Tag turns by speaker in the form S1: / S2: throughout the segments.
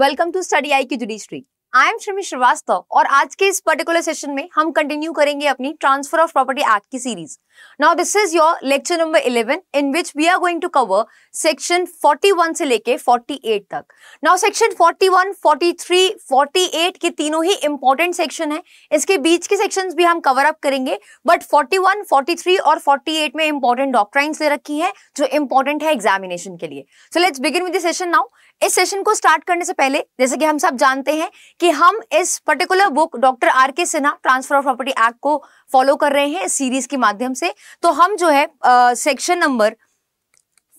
S1: Welcome to study I की judiciary I am Shrami Srivastava और आज के इस पर्टिकुलर सेशन में हम कंटिन्यू करेंगे अपनी ट्रांसफर ऑफ प्रॉपर्टी एक्ट की series now this is your lecture number 11 in which we are going to cover section 41 से लेके 48 तक नाउ सेक्शन 41, 43, 48 के तीनों ही इंपॉर्टेंट सेक्शन है इसके बीच के सेक्शंस भी हम कवर अप करेंगे बट 41, 43 और 48 में इंपॉर्टेंट डॉक्ट्राइन ले रखी है जो इंपॉर्टेंट है एग्जामिनेशन के लिए so let's begin with session now इस सेशन को स्टार्ट करने से पहले जैसे कि हम सब जानते हैं कि हम इस particular book doctor R K Sinha transfer of property act को फॉलो कर रहे हैं सीरीज के माध्यम से तो हम जो है सेक्शन नंबर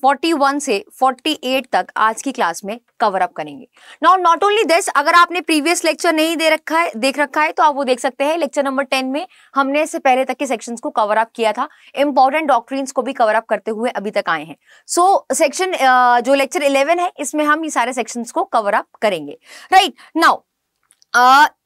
S1: 41 से 48 तक आज की क्लास में कवर अप करेंगे नाउ नॉट ओनली दिस अगर आपने प्रीवियस लेक्चर नहीं दे रखा है देख रखा है तो आप वो देख सकते हैं लेक्चर नंबर 10 में हमने इससे पहले तक के सेक्शंस को कवर अप किया था इंपॉर्टेंट डॉक्ट्रीन्स को भी कवर अप करते हुए अभी तक आए हैं सो so, सेक्शन uh, जो लेक्चर 11 है इसमें हम ये सारे सेक्शन को कवर अप करेंगे right right, now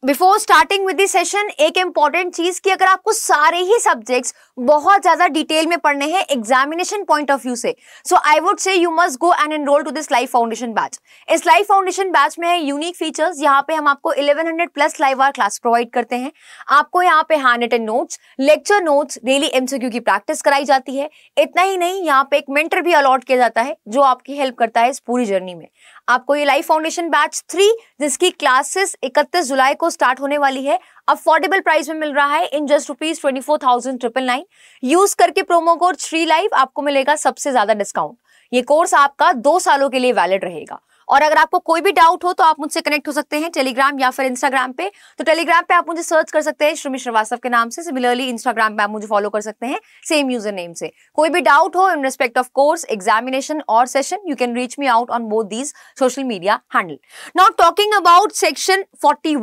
S1: before starting with session एक इंपॉर्टेंट चीज कि अगर आपको सारे ही सब्जेक्ट्स बहुत ज्यादा डिटेल में पढ़ने हैं एग्जामिनेशन पॉइंट ऑफ व्यू से so I would say you must go and enrol to this live foundation batch इस लाइव फाउंडेशन बैच में है यूनिक फीचर्स यहाँ पे हम आपको 1100 plus live our class provide करते हैं आपको यहाँ पे hand written notes lecture notes daily MCQ की प्रैक्टिस कराई जाती है इतना ही नहीं यहाँ पे एक मेंटर भी अलॉट किया जाता है जो आपकी हेल्प करता है इस पूरी जर्नी में आपको ये लाइफ फाउंडेशन बैच थ्री जिसकी क्लासेस 31 जुलाई को स्टार्ट होने वाली है अफोर्डेबल प्राइस में मिल रहा है in just rupees twenty four thousand triple nine use करके प्रोमो कोड थ्री लाइव आपको मिलेगा सबसे ज्यादा डिस्काउंट ये कोर्स आपका दो सालों के लिए वैलिड रहेगा और अगर आपको कोई भी डाउट हो तो आप मुझसे कनेक्ट हो सकते हैं टेलीग्राम या फिर इंस्टाग्राम पे तो टेलीग्राम पे आप मुझे सर्च कर सकते हैं श्रमी श्रीवास्तव के नाम से सिमिलरली इंस्टाग्राम पे आप मुझे फॉलो कर सकते हैं सेम यूजर नेम से कोई भी डाउट हो in respect of course examination और session you can reach me out on both these social media handle not talking about section forty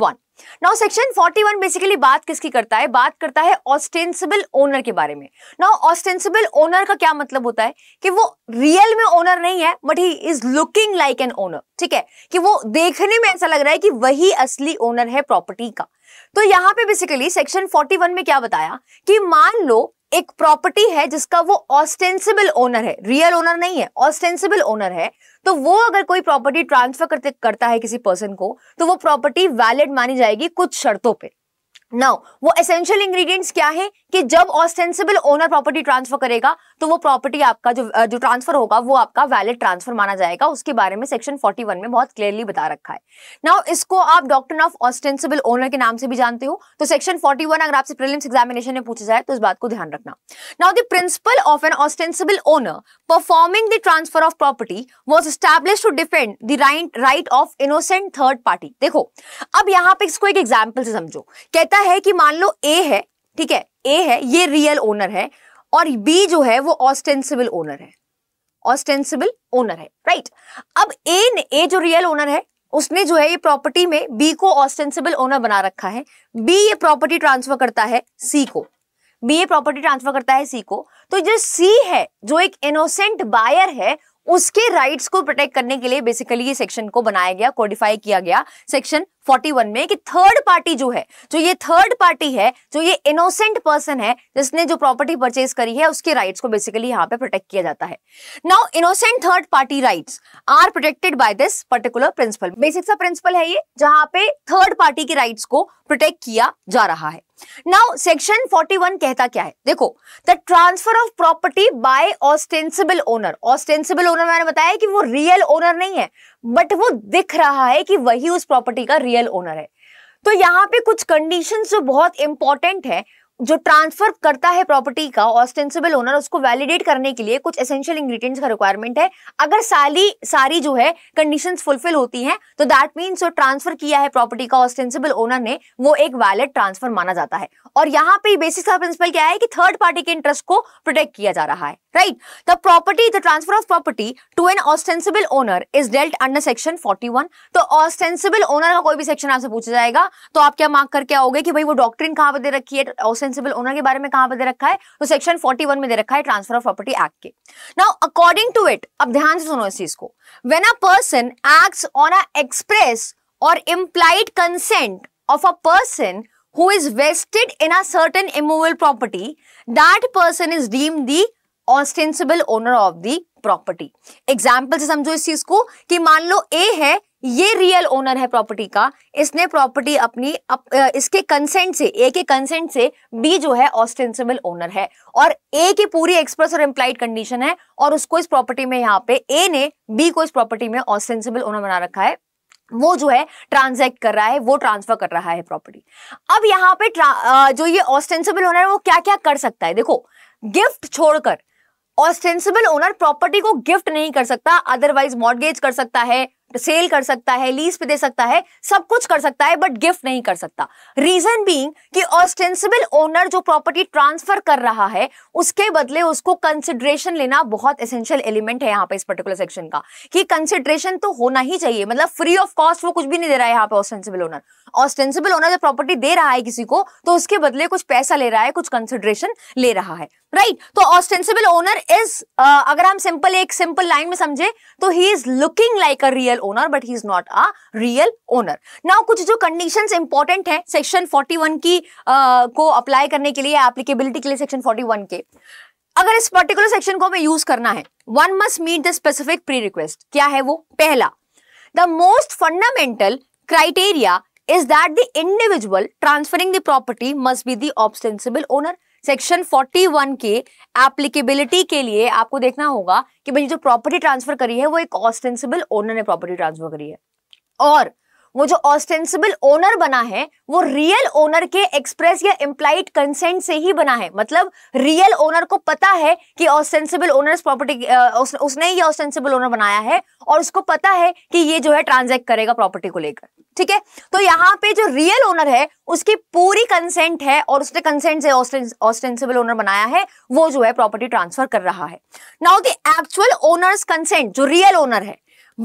S1: now section 41 basically बात किसकी करता है बात करता है ऑस्टेंसिबल ओनर के बारे में नाउ ऑस्टेंसिबल ओनर का क्या मतलब होता है कि वो रियल में ओनर नहीं है but he is looking like an owner ठीक है कि वो देखने में ऐसा लग रहा है कि वही असली ओनर है प्रॉपर्टी का तो यहां पे बेसिकली सेक्शन 41 में क्या बताया कि मान लो एक प्रॉपर्टी है जिसका वो ऑस्टेंसिबल ओनर है रियल ओनर नहीं है ऑस्टेंसिबल ओनर है तो वो अगर कोई प्रॉपर्टी ट्रांसफर करते करता है किसी पर्सन को तो वो प्रॉपर्टी वैलिड मानी जाएगी कुछ शर्तों पे नाउ वो एसेंशियल इंग्रेडिएंट्स क्या है कि जब ऑस्टेंसिबल ओनर प्रॉपर्टी ट्रांसफर करेगा तो वो प्रॉपर्टी आपका जो जो ट्रांसफर होगा वो आपका वैलिड ट्रांसफर माना जाएगा उसके बारे में सेक्शन 41 में बहुत क्लियरली बता रखा है नाउ इसको आप डॉक्टर ऑफ ऑस्टेंसिबल ओनर के नाम से भी जानते हो तो सेक्शन 41 अगर आपसे प्रिलिम्स एग्जामिनेशन में पूछा जाए तो इस बात को ध्यान रखना now the principle of an ostensible owner performing the transfer of property was establish to defend the right right of innocent third party देखो अब यहाँ पे इसको एक एग्जाम्पल से समझो कहता होता है कि मान लो ए है ठीक है ए है ये रियल ओनर है और बी जो है वो ऑस्टेंसिबल ओनर है ऑस्टेंसिबल ओनर है राइट अब ए ने ए जो रियल ओनर है उसने जो है ये प्रॉपर्टी में बी को ऑस्टेंसिबल ओनर बना रखा है बी ये प्रॉपर्टी ट्रांसफर करता है सी को बी ये प्रॉपर्टी ट्रांसफर करता है सी को तो जो सी है जो एक इनोसेंट बायर है उसके राइट्स को प्रोटेक्ट करने के लिए बेसिकली ये सेक्शन को बनाया गया कोडिफाई किया गया सेक्शन 41 में कि थर्ड पार्टी जो है जो ये थर्ड पार्टी है जो ये इनोसेंट पर्सन है जिसने जो प्रॉपर्टी परचेज करी है उसके राइट्स को बेसिकली यहाँ पे प्रोटेक्ट किया जाता है now innocent third party rights are protected by this particular principle basic सा प्रिंसिपल है ये जहां पे थर्ड पार्टी के राइट्स को प्रोटेक्ट किया जा रहा है नाउ सेक्शन 41 कहता क्या है देखो the transfer of property by ostensible owner ostensible owner मैंने बताया कि वो रियल ओनर नहीं है बट वो दिख रहा है कि वही उस प्रॉपर्टी का रियल ओनर है तो यहाँ पे कुछ कंडीशन जो बहुत इंपॉर्टेंट है जो ट्रांसफर करता है प्रॉपर्टी का ऑस्टेंसिबल ओनर उसको वैलिडेट करने के लिए कुछ एसेंशियल इंग्रेडिएंट्स का रिक्वायरमेंट है अगर सारी सारी जो है कंडीशन फुलफिल होती हैं तो दैट मीन्स जो ट्रांसफर किया है प्रॉपर्टी का ऑस्टेंसिबल ओनर ने वो एक वैलिड ट्रांसफर माना जाता है और यहाँ पे बेसिक का प्रिंसिपल क्या है कि थर्ड पार्टी के इंटरेस्ट को प्रोटेक्ट किया जा रहा है right the property the transfer of property to an ostensible owner is dealt under section 41 तो ostensible owner का कोई भी सेक्शन आपसे पूछा जाएगा तो आप क्या मार्क करके आओगे कि भाई वो डॉक्ट्रिन कहां पे दे रखी है ostensible owner के बारे में कहां पे दे रखा है तो सेक्शन 41 में दे रखा है ट्रांसफर ऑफ प्रॉपर्टी एक्ट के नाउ अकॉर्डिंग टू इट अब ध्यान से सुनो इस चीज को when a person acts on a express और implied consent of a person who is vested in a certain immovable property that person is deemed the ostensible owner of the property example से समझो इस चीज को कि मान लो ए है ये रियल ओनर है प्रॉपर्टी का इसने प्रॉपर्टी अपनी अप, इसके कंसेंट से ए के कंसेंट से बी जो है ऑस्टेंसिबल ओनर है और ए की पूरी एक्सप्रेस और एम्प्लाइड कंडीशन है और उसको इस प्रॉपर्टी में यहाँ पे ए ने बी को इस प्रॉपर्टी में ऑस्टेंसिबल ओनर बना रखा है वो जो है ट्रांजैक्ट कर रहा है वो ट्रांसफर कर रहा है प्रॉपर्टी अब यहाँ पे जो ये ऑस्टेंसिबल ओनर है वो क्या क्या कर सकता है देखो गिफ्ट छोड़कर ऑस्टेंसिबल ओनर प्रॉपर्टी को गिफ्ट नहीं कर सकता अदरवाइज मॉडगेज कर सकता है सेल कर सकता है लीज पे दे सकता है सब कुछ कर सकता है बट गिफ्ट नहीं कर सकता रीजन बीइंग कि ऑस्टेंसिबल ओनर जो प्रॉपर्टी ट्रांसफर कर रहा है उसके बदले उसको कंसिडरेशन लेना बहुत एसेंशियल एलिमेंट है यहाँ पे इस पर्टिकुलर सेक्शन का कि कंसिडरेशन तो होना ही चाहिए मतलब फ्री ऑफ कॉस्ट वो कुछ भी नहीं दे रहा है यहाँ पे ऑस्टेंसिबल ओनर ऑस्टेंसिबल ओनर जब प्रॉपर्टी दे रहा है किसी को तो उसके बदले कुछ पैसा ले रहा है कुछ कंसिडरेशन ले रहा है राइट right? तो ऑस्टेंसिबल ओनर इज अगर हम सिंपल एक सिंपल लाइन में समझे तो he is looking like a real real owner but he is not a real owner now कुछ जो कंडीशन इंपॉर्टेंट है सेक्शन 41 की uh, को अप्लाई करने के लिए एप्लीकेबिलिटी के लिए सेक्शन 41 के अगर इस पर्टिकुलर सेक्शन को हमें यूज करना है one must meet the specific prerequisite क्या है वो पहला the most fundamental criteria is that the individual transferring the property must be the ostensible owner section 41 के एप्लीकेबिलिटी के लिए आपको देखना होगा कि भाई जो प्रॉपर्टी ट्रांसफर करी है वो एक ऑस्टेंसिबल ओनर ने प्रॉपर्टी ट्रांसफर करी है और वो जो ऑस्टेंसिबल ओनर बना है वो रियल ओनर के एक्सप्रेस या इम्प्लाइड कंसेंट से ही बना है मतलब रियल ओनर को पता है कि ऑस्टेंसिबल ओनर प्रॉपर्टी उसने ये ऑस्टेंसिबल ओनर बनाया है और उसको पता है कि ये जो है ट्रांजेक्ट करेगा प्रॉपर्टी को लेकर ठीक है तो यहाँ पे जो रियल ओनर है उसकी पूरी कंसेंट है और उसने कंसेंट से ऑस्टेंसिबल ओनर बनाया है वो जो है प्रॉपर्टी ट्रांसफर कर रहा है now the actual owner's consent जो रियल ओनर है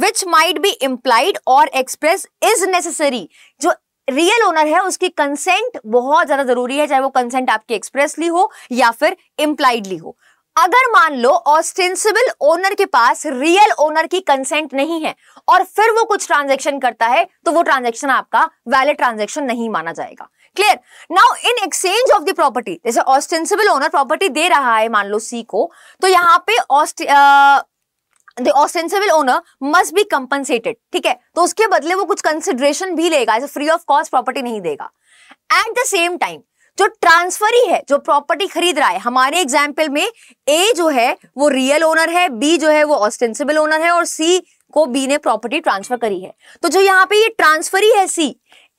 S1: विच माइट बी इम्प्लाइड और एक्सप्रेस इज नेसेसरी जो रियल ओनर है उसकी कंसेंट बहुत ज्यादा जरूरी है चाहे वो कंसेंट आपकी एक्सप्रेसली हो या फिर इम्प्लाइडली हो अगर मान लो ऑस्टेंसिबल ओनर के पास रियल ओनर की कंसेंट नहीं है और फिर वो कुछ ट्रांजेक्शन करता है तो वो ट्रांजेक्शन आपका वैलिड ट्रांजेक्शन नहीं माना जाएगा clear now in exchange of the property जैसे ऑस्टेंसिबल ओनर प्रॉपर्टी दे रहा है मान लो सी को तो यहाँ पे the ostensible owner must be compensated ठीक है तो उसके बदले वो कुछ कंसिडरेशन भी लेगा ऐसे फ्री ऑफ कॉस्ट प्रॉपर्टी नहीं देगा एट द सेम टाइम जो ट्रांसफर ही है जो प्रॉपर्टी खरीद रहा है हमारे एग्जाम्पल में ए जो है वो रियल ओनर है बी जो है वो ऑस्टेंसिबल ओनर है और सी को बी ने प्रॉपर्टी ट्रांसफर करी है तो जो यहाँ पे ये ट्रांसफर ही है सी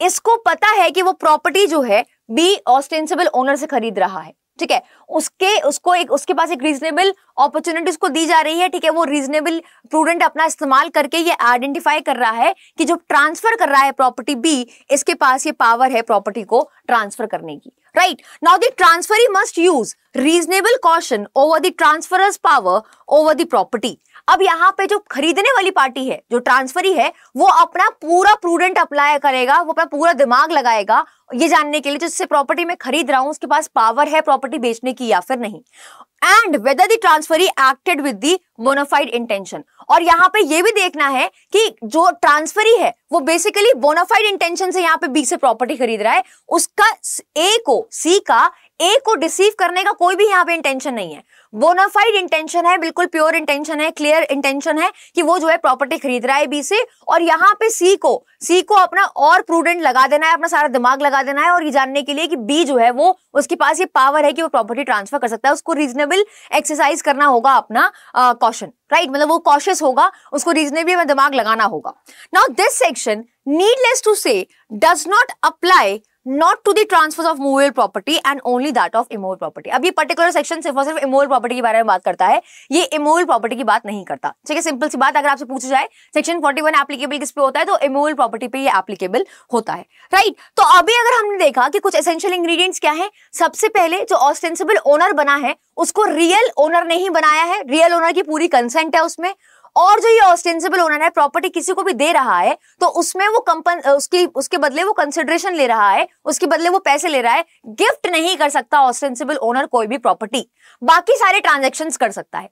S1: इसको पता है कि वो प्रॉपर्टी जो है बी ऑस्टेंसिबल ओनर से खरीद रहा है ठीक है उसके उसको एक उसके पास एक रीजनेबल अपॉर्चुनिटी उसको दी जा रही है ठीक है वो रीजनेबल प्रूडेंट अपना इस्तेमाल करके ये आइडेंटिफाई कर रहा है कि जो ट्रांसफर कर रहा है प्रॉपर्टी बी इसके पास ये पावर है प्रॉपर्टी को ट्रांसफर करने की right now the transfer must use reasonable caution over the transfer power over the property अब यहाँ पे जो खरीदने वाली पार्टी है जो ट्रांसफरी है वो अपना पूरा प्रूडेंट अप्लाई करेगा वो अपना पूरा दिमाग लगाएगा ये जानने के लिए जिससे प्रॉपर्टी में खरीद रहा हूं उसके पास पावर है प्रॉपर्टी बेचने की या फिर नहीं and whether the transfer acted with the bona fide intention और यहाँ पे ये भी देखना है कि जो ट्रांसफरी है वो बेसिकली बोनाफाइड इंटेंशन से यहाँ पे बी से प्रॉपर्टी खरीद रहा है उसका ए को सी का ए को डिसीव करने का कोई भी यहाँ पे इंटेंशन नहीं है बोनाफाइड इंटेंशन है बिल्कुल प्योर इंटेंशन है क्लियर इंटेंशन है कि वो जो है प्रॉपर्टी खरीद रहा है बी से और यहाँ पे सी को सी को अपना और प्रूडेंट लगा देना है अपना सारा दिमाग लगा देना है और ये जानने के लिए कि बी जो है वो उसके पास ये पावर है कि वो प्रॉपर्टी ट्रांसफर कर सकता है उसको रीजनेबल एक्सरसाइज करना होगा अपना कॉशन uh, राइट right? मतलब वो कॉशियस होगा उसको रीजनेबली दिमाग लगाना होगा now this section needless to say does not apply not to the transfer of movable property and only that of immovable property अब ये पर्टिकुलर सेक्शन सिर्फ और सिर्फ इमोवल प्रॉपर्टी के बारे में बात करता है ये इमोवल प्रॉपर्टी की बात नहीं करता ठीक है सिंपल सी बात अगर आपसे पूछा जाए सेक्शन 41 एप्लीकेबल किस पे होता है तो इमोवल प्रॉपर्टी पे ये एप्लीकेबल होता है राइट right? तो अभी अगर हमने देखा कि कुछ एसेंशियल इंग्रीडियंट्स क्या है सबसे पहले जो ऑस्टेंसिबल ओनर बना है उसको रियल ओनर नहीं बनाया है रियल ओनर की पूरी कंसेंट है उसमें और जो ये ऑस्टेंसिबल ओनर है प्रॉपर्टी किसी को भी दे रहा है तो उसमें वो कंपन उसकी उसके बदले वो कंसिडरेशन ले रहा है उसके बदले वो पैसे ले रहा है गिफ्ट नहीं कर सकता ऑस्टेंसिबल ओनर कोई भी प्रॉपर्टी बाकी सारे ट्रांजेक्शन कर सकता है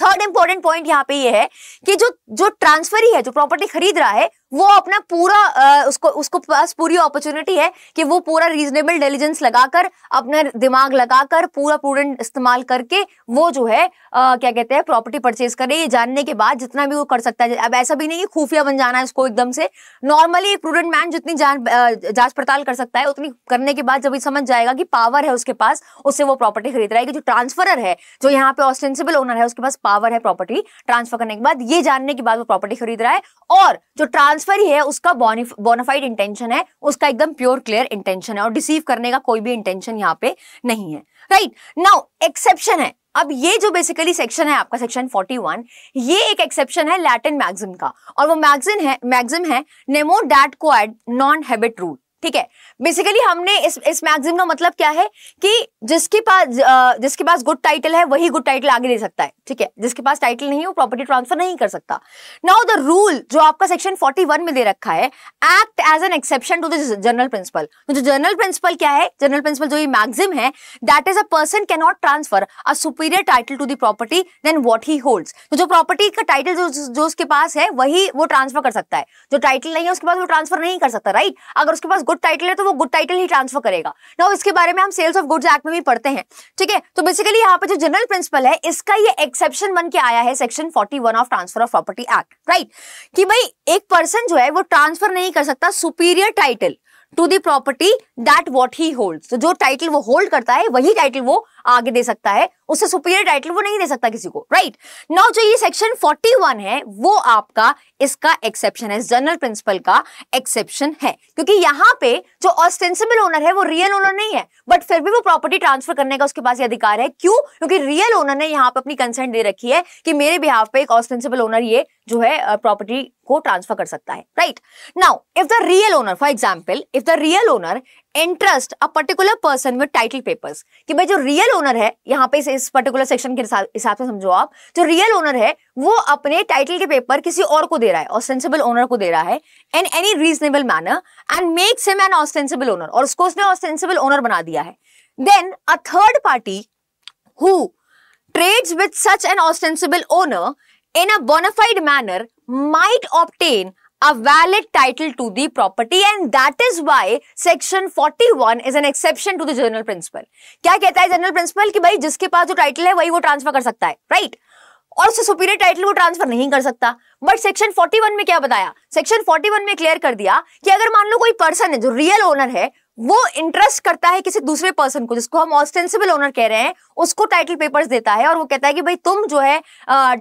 S1: थर्ड इंपॉर्टेंट पॉइंट यहाँ पे ये है कि जो जो ट्रांसफरी है जो प्रॉपर्टी खरीद रहा है वो अपना पूरा आ, उसको उसको पास पूरी अपॉर्चुनिटी है कि वो पूरा रीजनेबल इंटेलिजेंस लगाकर अपना दिमाग लगाकर पूरा प्रूडेंट इस्तेमाल करके वो जो है आ, क्या कहते हैं प्रॉपर्टी परचेज करे ये जानने के बाद जितना भी वो कर सकता है अब ऐसा भी नहीं कि खुफिया बन जाना है उसको एकदम से नॉर्मली एक प्रूडेंट मैन जितनी जान जांच पड़ताल कर सकता है उतनी करने के बाद जब ये समझ जाएगा कि पावर है उसके पास उससे वो प्रॉपर्टी खरीद रहा है कि जो ट्रांसफरर है जो यहाँ पे ऑस्टेंसिबल ओनर है उसके पास पावर है प्रॉपर्टी ट्रांसफर करने के बाद ये जानने के बाद वो प्रॉपर्टी खरीद रहा है और जो ट्रांस ट्रांसफर ही है उसका बोनाफाइड इंटेंशन है उसका एकदम प्योर क्लियर इंटेंशन है और डिसीव करने का कोई भी इंटेंशन यहाँ पे नहीं है राइट नाउ एक्सेप्शन है अब ये जो बेसिकली सेक्शन है आपका सेक्शन 41 ये एक एक्सेप्शन है लैटिन मैगजिम का और वो मैगजिम है मैगजिम है नेमो डैट को एड नॉन हैबिट रूल ठीक है बेसिकली हमने इस इस मैगजीन का मतलब क्या है कि जिसके पास जिसके पास गुड टाइटल है वही गुड टाइटल आगे दे सकता है ठीक है जिसके पास टाइटल नहीं है वो प्रॉपर्टी ट्रांसफर नहीं कर सकता नाउ द रूल जो आपका सेक्शन 41 में दे रखा है act as an exception to the general principle जो जनरल प्रिंसिपल क्या है जनरल प्रिंसिपल जो ये मैगजिम है that is a person can not transfer a superior title to the property than what he holds जो प्रॉपर्टी का title जो जो उसके पास है वही वो ट्रांसफर कर सकता है जो टाइटल नहीं है उसके पास वो ट्रांसफर नहीं कर सकता राइट अगर उसके पास गुड गुड टाइटल है तो वो गुड टाइटल ही ट्रांसफर करेगा ना इसके बारे में हम सेल्स ऑफ गुड्स एक्ट में भी पढ़ते हैं ठीक है तो बेसिकली यहाँ पे जो जनरल प्रिंसिपल है इसका ये एक्सेप्शन बन के आया है section forty of transfer of property act right कि भाई एक पर्सन जो है वो ट्रांसफर नहीं कर सकता superior title to the property that what he hold जो टाइटल वो होल्ड करता है वही टाइटल वो आगे दे सकता है उससे सुपीरियर टाइटल वो नहीं दे सकता किसी को राइट right? नाउ जो ये सेक्शन 41 है वो आपका इसका एक्सेप्शन है जनरल प्रिंसिपल का एक्सेप्शन है क्योंकि यहाँ पे जो ऑस्टेंसिबल ओनर है वो रियल ओनर नहीं है बट फिर भी वो प्रॉपर्टी ट्रांसफर करने का उसके पास ये अधिकार है क्यों क्योंकि रियल ओनर ने यहाँ पे अपनी कंसेंट दे रखी है कि मेरे बिहाफ पे एक ऑस्टेंसिबल ओनर ये जो है प्रॉपर्टी को ट्रांसफर कर सकता है right now if the real owner for example if the real owner interest a particular person with title papers कि भाई जो रियल ओनर है यहाँ पे इस पर्टिकुलर सेक्शन के हिसाब से समझो आप जो रियल ओनर है वो अपने टाइटल के पेपर किसी और को दे रहा है ऑस्टेंसिबल ओनर को दे रहा है in any reasonable manner and makes him an ostensible owner और उसको उसने ऑस्टेंसिबल ओनर बना दिया है then a third party who trades with such an ostensible owner in a bona fide manner might obtain a valid title to the property and that is why section 41 is an exception to the general principle. kya kehta hai general principle ki bhai jiske paas jo title hai wahi wo transfer kar sakta hai right? और उससे superior title वो transfer नहीं कर सकता but section 41 में क्या बताया section 41 में क्लियर कर दिया कि अगर मान लो कोई पर्सन है जो रियल ओनर है वो इंटरेस्ट करता है किसी दूसरे पर्सन को जिसको हम ऑस्टेंसिबल ओनर कह रहे हैं उसको टाइटल पेपर्स देता है और वो कहता है कि भाई तुम जो है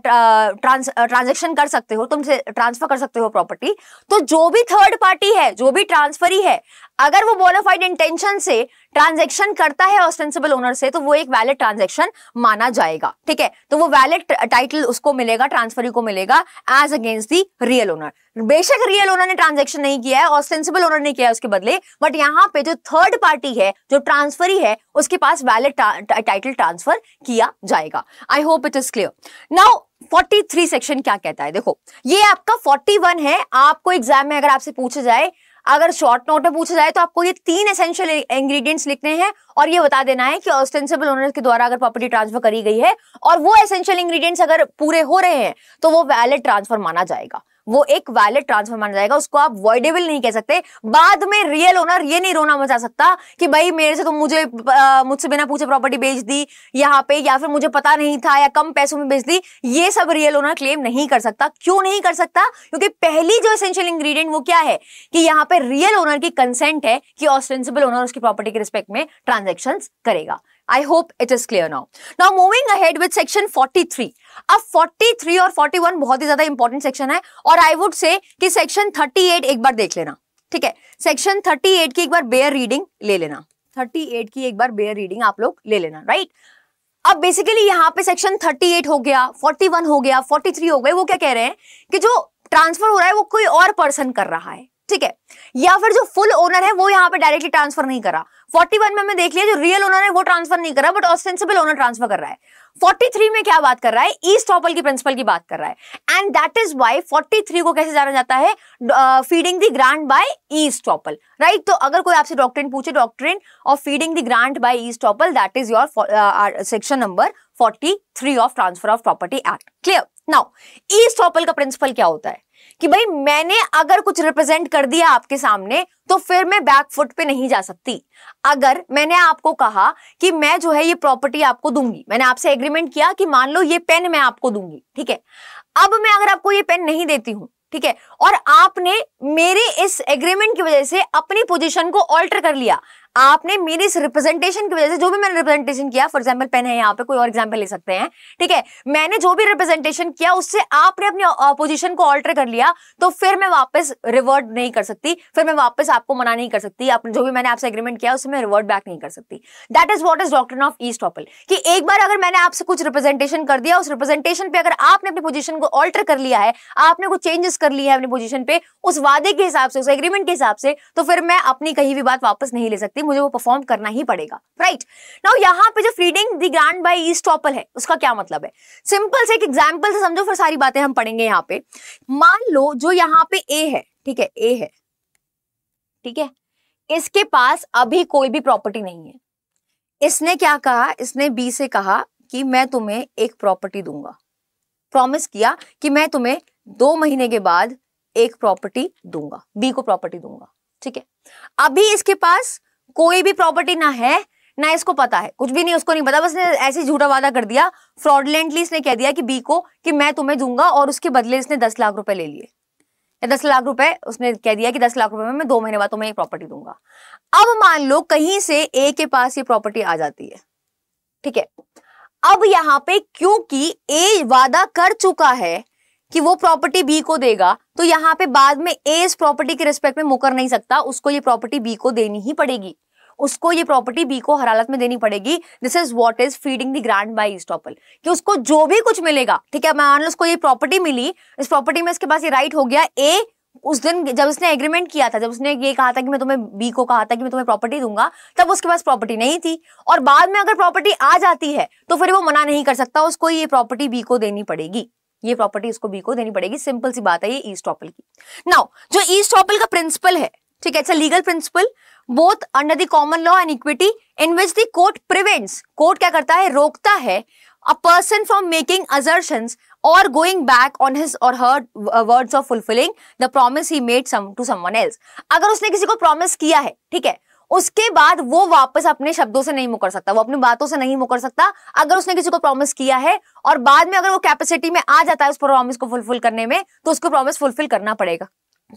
S1: ट्रांजेक्शन कर सकते हो तुम ट्रांसफर कर सकते हो प्रॉपर्टी तो जो भी थर्ड पार्टी है जो भी ट्रांसफरी है अगर वो बोनाफाइड इंटेंशन से ट्रांजेक्शन करता है ऑस्टेंसिबल ओनर से तो वो एक वैलिड ट्रांजेक्शन माना जाएगा ठीक है तो वो वैलिड टाइटल उसको मिलेगा ट्रांसफरी को मिलेगा as against the real owner बेशक रियल ओनर ने ट्रांजेक्शन नहीं किया है ऑस्टेंसिबल ओनर ने किया है उसके बदले बट यहाँ पे जो थर्ड पार्टी है जो ट्रांसफरी है उसके पास वैलिड टाइटल ट्रांसफर किया जाएगा I hope it is clear now 43 section क्या कहता है देखो ये आपका 41 है आपको एग्जाम में अगर आपसे पूछा जाए अगर शॉर्ट नोट में पूछा जाए तो आपको ये तीन एसेंशियल इंग्रेडिएंट्स लिखने हैं और ये बता देना है कि ऑस्टेंसिबल ओनर के द्वारा अगर प्रॉपर्टी ट्रांसफर करी गई है और वो एसेंशियल इंग्रेडिएंट्स अगर पूरे हो रहे हैं तो वो वैलिड ट्रांसफर माना जाएगा वो एक वैलिड ट्रांसफर माना जाएगा उसको आप वॉइडेबल नहीं कह सकते बाद में रियल ओनर ये नहीं रोना मचा सकता कि भाई मेरे से तो मुझे मुझसे बिना पूछे प्रॉपर्टी बेच दी यहाँ पे या फिर मुझे पता नहीं था या कम पैसों में बेच दी ये सब रियल ओनर क्लेम नहीं कर सकता क्यों नहीं कर सकता क्योंकि पहली जो एसेंशियल इंग्रीडियंट वो क्या है कि यहाँ पे रियल ओनर की कंसेंट है कि ऑस्टेंसिबल ओनर उसकी प्रॉपर्टी के रिस्पेक्ट में ट्रांजेक्शन करेगा I hope it is clear now. Now moving ahead with section 43. अब 43 और 41 बहुत ही ज्यादा important section है और i would say कि section 38 एक बार देख लेना ठीक है section 38 की एक बार bare reading ले लेना 38 की एक बार bare reading आप लोग ले लेना right अब बेसिकली यहाँ पे सेक्शन 38 हो गया 41 हो गया 43 हो गए वो क्या कह रहे हैं कि जो ट्रांसफर हो रहा है वो कोई और पर्सन कर रहा है ठीक है या फिर जो फुल ओनर है वो यहाँ पे डायरेक्टली ट्रांसफर नहीं करा 41 में हमने देख लिया जो रियल ओनर है वो ट्रांसफर नहीं करा बट ऑस्टेंसिबल ओनर ट्रांसफर कर रहा है 43 में क्या बात कर रहा है ईस्ट ऑपल की प्रिंसिपल की बात कर रहा है एंड दैट इज वाई 43 को कैसे जाना जाता है feeding the grant by estoppel right तो अगर कोई आपसे डॉक्ट्रिन पूछे doctrine of feeding the grant by estoppel that is your section number 43 of transfer of property act clear now estoppel का प्रिंसिपल क्या होता है कि भाई मैंने अगर कुछ रिप्रेजेंट कर दिया आपके सामने तो फिर मैं बैक फुट पे नहीं जा सकती अगर मैंने आपको कहा कि मैं जो है ये प्रॉपर्टी आपको दूंगी मैंने आपसे एग्रीमेंट किया कि मान लो ये पेन मैं आपको दूंगी ठीक है अब मैं अगर आपको ये पेन नहीं देती हूँ ठीक है और आपने मेरे इस एग्रीमेंट की वजह से अपनी पोजीशन को ऑल्टर कर लिया आपने मेरी इस रिप्रेजेंटेशन की वजह से जो भी मैंने रिप्रेजेंटेशन किया फॉर एग्जाम्पल पेन है यहाँ पे कोई और एग्जाम्पल ले सकते हैं ठीक है मैंने जो भी रिप्रेजेंटेशन किया उससे आपने अपनी अपोजिशन को ऑल्टर कर लिया तो फिर मैं वापस रिवर्ट नहीं कर सकती फिर मैं वापस आपको मना नहीं कर सकती आपने जो भी मैंने आपसे एग्रीमेंट किया उससे मैं रिवर्ट बैक नहीं कर सकती that is what is doctrine of estoppel की एक बार अगर मैंने आपसे कुछ रिप्रेजेंटेशन कर दिया उस रिप्रेजेंटेशन पे अगर आपने अपनी पोजिशन को ऑल्टर कर लिया है आपने कुछ चेंजेस कर लिया है अपनी पोजिशन पे उस वादे के हिसाब से उस एग्रीमेंट के हिसाब से तो फिर मैं अपनी कहीं भी बात वापस नहीं ले सकती दिन मुझे वो परफॉर्म करना ही पड़ेगा राइट नाउ यहाँ पे जो feeding the grant by estoppel है उसका क्या मतलब है सिंपल से एक एग्जाम्पल से समझो फिर सारी बातें हम पढ़ेंगे यहाँ पे मान लो जो यहाँ पे ए है ठीक है ए है ठीक है इसके पास अभी कोई भी प्रॉपर्टी नहीं है इसने क्या कहा इसने बी से कहा कि मैं तुम्हें एक प्रॉपर्टी दूंगा प्रॉमिस किया कि मैं तुम्हें दो महीने के बाद एक प्रॉपर्टी दूंगा बी को प्रॉपर्टी दूंगा ठीक है अभी इसके पास कोई भी प्रॉपर्टी ना है ना इसको पता है कुछ भी नहीं उसको नहीं पता बस ऐसे झूठा वादा कर दिया फ्रॉडलेंटली इसने कह दिया कि बी को कि मैं तुम्हें दूंगा और उसके बदले इसने दस लाख रुपए ले लिए दस लाख रुपए उसने कह दिया कि दस लाख रुपए में मैं दो महीने बाद तुम्हें एक प्रॉपर्टी दूंगा अब मान लो कहीं से ए के पास ये प्रॉपर्टी आ जाती है ठीक है अब यहाँ पे क्योंकि ए वादा कर चुका है कि वो प्रॉपर्टी बी को देगा तो यहाँ पे बाद में ए इस प्रॉपर्टी के रिस्पेक्ट में मुकर नहीं सकता उसको ये प्रॉपर्टी बी को देनी ही पड़ेगी उसको ये प्रॉपर्टी बी को हर हालत में देनी पड़ेगी this is what is feeding the grant by estoppel कि उसको जो भी कुछ मिलेगा ठीक है मान लो उसको ये प्रॉपर्टी मिली इस प्रॉपर्टी में इसके पास ये राइट हो गया ए उस दिन जब उसने एग्रीमेंट किया था जब उसने ये कहा था कि मैं तुम्हें बी को कहा था कि मैं तुम्हें प्रॉपर्टी दूंगा तब उसके पास प्रॉपर्टी नहीं थी और बाद में अगर प्रॉपर्टी आ जाती है तो फिर वो मना नहीं कर सकता उसको ये प्रॉपर्टी बी को देनी पड़ेगी ये प्रॉपर्टी उसको बी को देनी पड़ेगी सिंपल सी बात है ये ईस्ट ऑपल की नाउ जो ईस्ट ऑपल का प्रिंसिपल है ठीक है it's a legal principle both under the common law and equity in which the court prevents court क्या करता है रोकता है a person from making assertions और गोइंग बैक ऑन हिज और her words of fulfilling the promise he made some to someone else अगर उसने किसी को प्रॉमिस किया है ठीक है उसके बाद वो वापस अपने शब्दों से नहीं मुकर सकता वो अपनी बातों से नहीं मुकर सकता अगर उसने किसी को प्रॉमिस किया है और बाद में अगर वो कैपेसिटी में आ जाता है उस प्रॉमिस को फुलफिल करने में तो उसको प्रॉमिस फुलफिल करना पड़ेगा